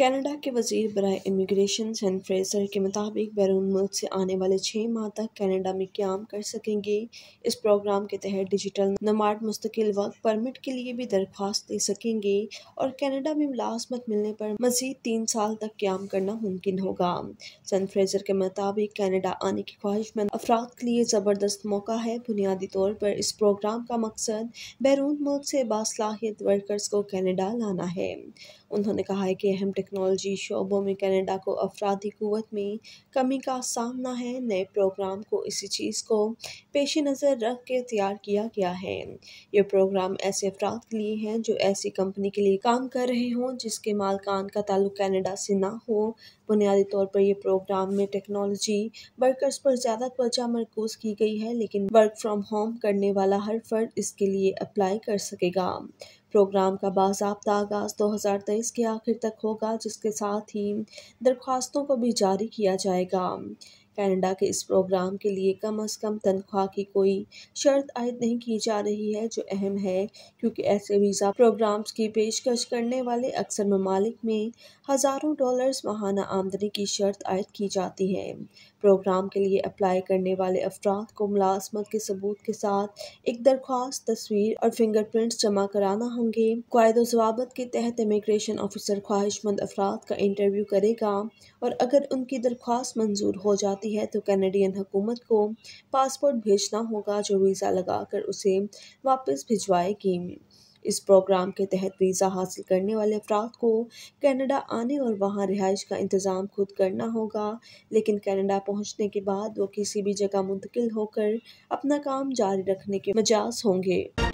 Canada के वजीर बरए इमिग्रेशन सन के मुताबिक बैरून मुल्क से आने वाले छः माह तक कनाडा में क्याम कर सकेंगे इस प्रोग्राम के तहत डिजिटल नमाड मुस्तकिल वक्त परमिट के लिए भी दरख्वास्त दे सकेंगे और कनाडा में मुलाजमत मिलने पर मजीद तीन साल तक क्याम करना मुमकिन होगा सन फ्रेजर के मुताबिक कनाडा आने की ख्वाहिशमंद अफराद के लिए ज़बरदस्त मौका है बुनियादी तौर पर इस प्रोग्राम का मकसद बैरून मुल्क से बासलाहियत वर्कर्स को कैनेडा लाना है उन्होंने कहा है कि अहम टेक्नोलॉजी शोबों में कनाडा को अफराधी क़वत में कमी का सामना है नए प्रोग्राम को इसी चीज़ को पेश नज़र रख के तैयार किया गया है ये प्रोग्राम ऐसे अफराद के लिए हैं जो ऐसी कंपनी के लिए काम कर रहे हों जिसके मालकान का ताल्लुक कनाडा से ना हो बुनियादी तौर पर यह प्रोग्राम में टेक्नोलॉजी वर्कर्स पर ज़्यादा त्वचा मरकूज की गई है लेकिन वर्क फ्रॉम होम करने वाला हर फर्द इसके लिए अप्लाई कर सकेगा प्रोग्राम का बाबा आगाज़ तेईस के आखिर तक होगा जिसके साथ ही दरख्वास्तों को भी जारी किया जाएगा कनाडा के इस प्रोग्राम के लिए कम अज़ कम तनख्वाह की कोई शर्त आयद नहीं की जा रही है जो अहम है क्योंकि ऐसे वीज़ा प्रोग्राम्स की पेशकश करने वाले अक्सर ममालिक में हज़ारों डॉलर्स माहाना आमदनी की शर्त आयद की जाती है प्रोग्राम के लिए अप्लाई करने वाले अफराद को मुलाजमत के सबूत के साथ एक दरख्वास्त तस्वीर और फिंगरप्रिंट्स जमा कराना होंगे कायद जवाबत के तहत इमिग्रेशन ऑफिसर ख्वाहिशमंद अफराद का इंटरव्यू करेगा और अगर उनकी दरख्वास्त मंजूर हो जाती होती है तो कैनेडियन हुकूमत को पासपोर्ट भेजना होगा जो वीज़ा लगाकर उसे वापस भिजवाएगी इस प्रोग्राम के तहत वीज़ा हासिल करने वाले अफराद को कनाडा आने और वहाँ रिहाइश का इंतज़ाम खुद करना होगा लेकिन कनाडा पहुँचने के बाद वो किसी भी जगह मुंतकिल होकर अपना काम जारी रखने के मजाज होंगे